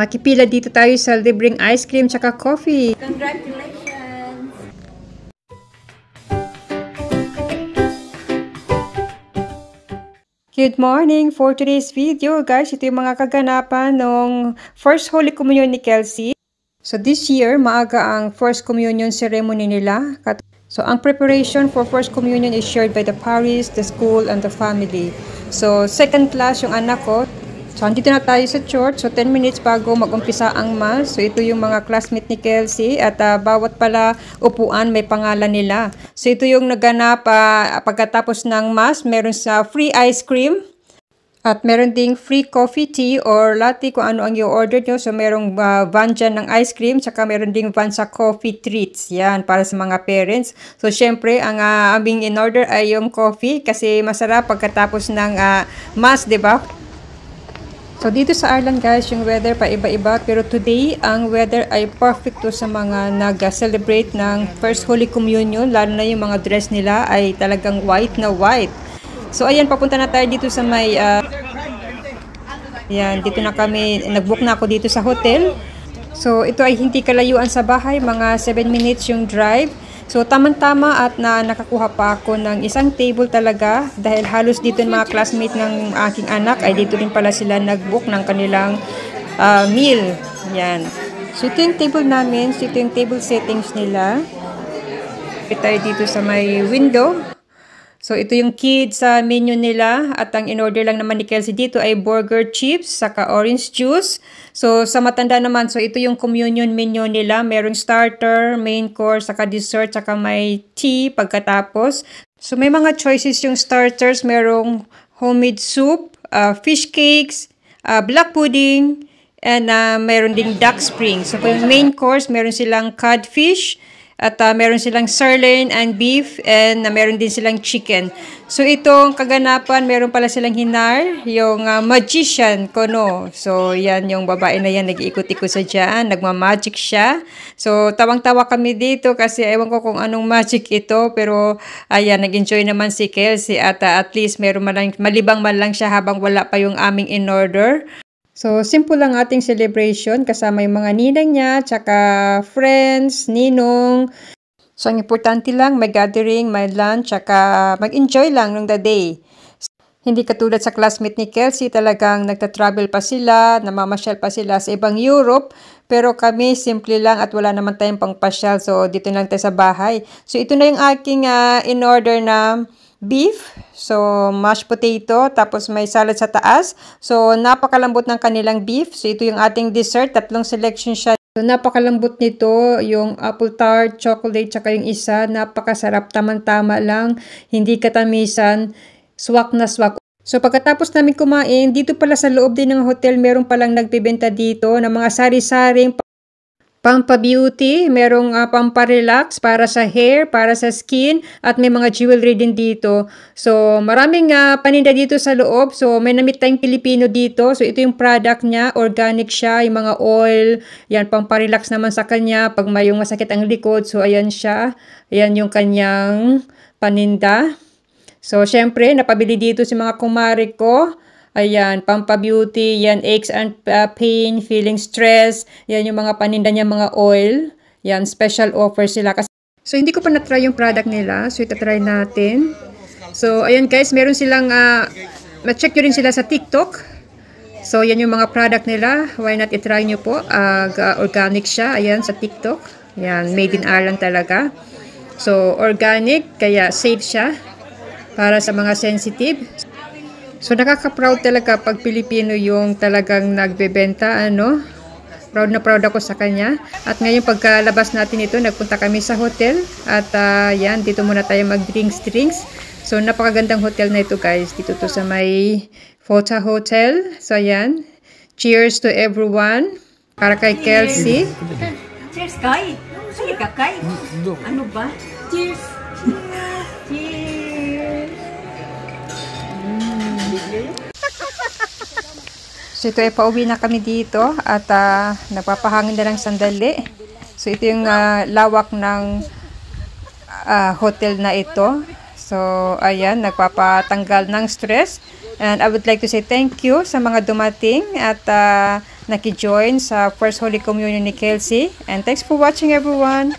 Makipila dito tayo sa libreng ice cream tsaka coffee. Congratulations! Good morning! For today's video guys, ito yung mga kaganapan ng First Holy Communion ni Kelsey. So this year, maaga ang First Communion ceremony nila. So ang preparation for First Communion is shared by the parish, the school, and the family. So second class yung anak ko. So, andito na tayo sa church. So, 10 minutes bago mag-umpisa ang mass. So, ito yung mga classmate ni Kelsey. At uh, bawat pala upuan may pangalan nila. So, ito yung naganap uh, pagkatapos ng mass. Meron sa free ice cream. At meron ding free coffee, tea, or latte kung ano ang i-order nyo. So, merong uh, van dyan ng ice cream, saka meron ding van sa coffee treats. Yan, para sa mga parents. So, syempre, ang uh, aming in-order ay yung coffee kasi masarap pagkatapos ng uh, mass, di ba? So dito sa Ireland guys, yung weather pa iba-iba pero today ang weather ay perfecto sa mga nag-celebrate ng First Holy Communion lalo na yung mga dress nila ay talagang white na white. So ayan papunta na tayo dito sa may uh, Ayan, dito na kami, nag-book na ako dito sa hotel. So ito ay hindi kalayuan sa bahay, mga 7 minutes yung drive. So, tamang-tama at na nakakuha pa ako ng isang table talaga dahil halos dito yung mga classmate ng aking anak ay dito rin pala sila nag-book ng kanilang uh, meal. Yan. So, ito yung table namin. So, ito yung table settings nila. Kita dito sa may window. So, ito yung kid sa menu nila. At ang in-order lang naman ni Kelsey dito ay burger chips, saka orange juice. So, sa matanda naman, so ito yung communion menu nila. Merong starter, main course, saka dessert, saka may tea pagkatapos. So, may mga choices yung starters. Merong homemade soup, uh, fish cakes, uh, black pudding, and uh, meron ding duck spring. So, for main course, meron silang codfish, at uh, meron silang sirloin and beef and uh, meron din silang chicken. So itong kaganapan, meron pala silang hinar, yung uh, magician kono. So yan yung babae na yan, nag-iikot-ikot sa dyan, nagma-magic siya. So tawang-tawa kami dito kasi ewan ko kung anong magic ito. Pero ayan, nag-enjoy naman si Kelsey at uh, at least meron man lang, malibang man lang siya habang wala pa yung aming in-order. So, simple lang ating celebration kasama yung mga ninang niya, tsaka friends, ninong. So, ang importante lang, may gathering, may lunch, tsaka mag-enjoy lang ng the day. Hindi katulad sa classmate ni Kelsey, talagang nagta-travel pa sila, namamasyal pa sila sa ibang Europe. Pero kami, simple lang at wala naman tayong pangpasyal. So, dito lang tayo sa bahay. So, ito na yung aking uh, in-order na beef, so mashed potato, tapos may salad sa taas. So napakalambot ng kanilang beef. So ito yung ating dessert, tatlong selection siya. So napakalambot nito, yung apple tart, chocolate, tsaka yung isa, napakasarap, tamang-tama lang, hindi katamisan, swak na swak. So pagkatapos namin kumain, dito pala sa loob din ng hotel, meron palang nagbebenta dito ng mga sari-saring Pampa-beauty, merong uh, pampa-relax para sa hair, para sa skin, at may mga jewelry din dito. So, maraming uh, paninda dito sa loob. So, may namit tayong Pilipino dito. So, ito yung product niya. Organic siya, yung mga oil. Yan, pampa-relax naman sa kanya. Pag may yung masakit ang likod. So, ayan siya. Ayan yung kanyang paninda. So, syempre, napabili dito si mga kumare ko. Ayan, pampabeauty, yan, aches and uh, pain, feeling stress, yan yung mga paninda niya mga oil. Yan, special offer sila. Kasi so, hindi ko pa na-try yung product nila. So, itatry natin. So, ayan guys, meron silang, uh, ma-check nyo rin sila sa TikTok. So, yan yung mga product nila. Why not itry nyo po? Uh, organic siya, ayan, sa TikTok. Yan, made in Ireland talaga. So, organic, kaya safe siya para sa mga sensitive. So nakaka-proud talaga pag Pilipino yung talagang nagbebenta, ano? Proud na proud ako sa kanya. At ngayon pagkalabas natin ito, nagpunta kami sa hotel. At uh, dito muna tayo mag-drinks-drinks. So napakagandang hotel na ito guys. Dito to sa may Fota Hotel. So ayan, Cheers to everyone. Para kay Kelsey. Cheers, Kai. Sige ka, Kai. Ano ba? Cheers. So ito ay pauwi na kami dito at uh, nagpapahangin na lang sandali. So ito yung uh, lawak ng uh, hotel na ito. So ayan, nagpapatanggal ng stress. And I would like to say thank you sa mga dumating at uh, nakijoin sa First Holy Communion ni Kelsey. And thanks for watching everyone!